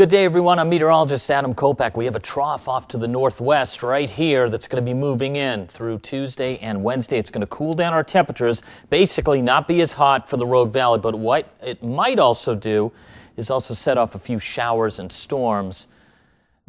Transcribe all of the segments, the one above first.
Good day, everyone. I'm meteorologist Adam Kopak. We have a trough off to the northwest right here that's going to be moving in through Tuesday and Wednesday. It's going to cool down our temperatures, basically, not be as hot for the Rogue Valley. But what it might also do is also set off a few showers and storms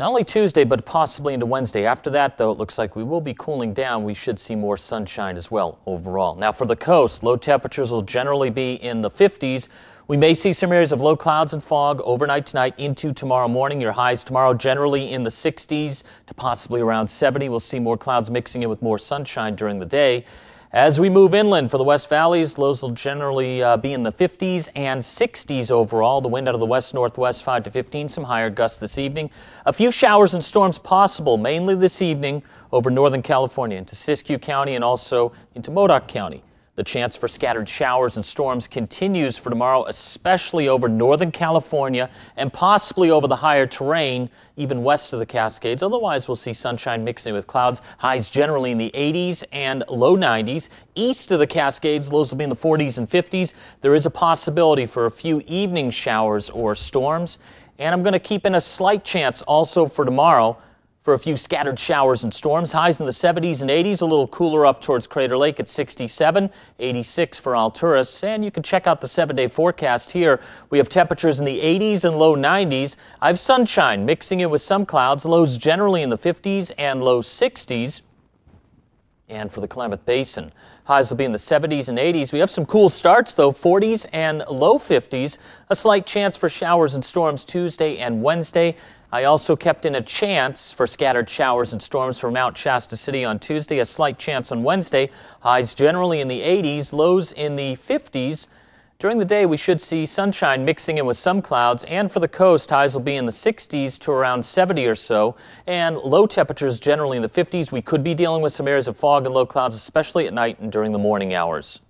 not only Tuesday, but possibly into Wednesday. After that, though, it looks like we will be cooling down. We should see more sunshine as well overall. Now, for the coast, low temperatures will generally be in the 50s. We may see some areas of low clouds and fog overnight tonight into tomorrow morning. Your highs tomorrow generally in the 60s to possibly around 70. We'll see more clouds mixing in with more sunshine during the day. As we move inland for the West Valleys, lows will generally uh, be in the 50s and 60s overall. The wind out of the west northwest 5 to 15, some higher gusts this evening. A few showers and storms possible, mainly this evening over northern California into Siskiyou County and also into Modoc County. The chance for scattered showers and storms continues for tomorrow, especially over northern California and possibly over the higher terrain, even west of the Cascades. Otherwise, we'll see sunshine mixing with clouds. Highs generally in the 80s and low 90s. East of the Cascades, lows will be in the 40s and 50s. There is a possibility for a few evening showers or storms. And I'm going to keep in a slight chance also for tomorrow for a few scattered showers and storms. Highs in the 70s and 80s, a little cooler up towards Crater Lake at 67, 86 for Alturas. And you can check out the seven day forecast here. We have temperatures in the 80s and low 90s. I have sunshine mixing in with some clouds, lows generally in the 50s and low 60s and for the Klamath Basin. Highs will be in the 70s and 80s. We have some cool starts, though 40s and low 50s. A slight chance for showers and storms Tuesday and Wednesday. I also kept in a chance for scattered showers and storms for Mount Shasta City on Tuesday, a slight chance on Wednesday. Highs generally in the 80s, lows in the 50s. During the day, we should see sunshine mixing in with some clouds, and for the coast, highs will be in the 60s to around 70 or so, and low temperatures generally in the 50s. We could be dealing with some areas of fog and low clouds, especially at night and during the morning hours.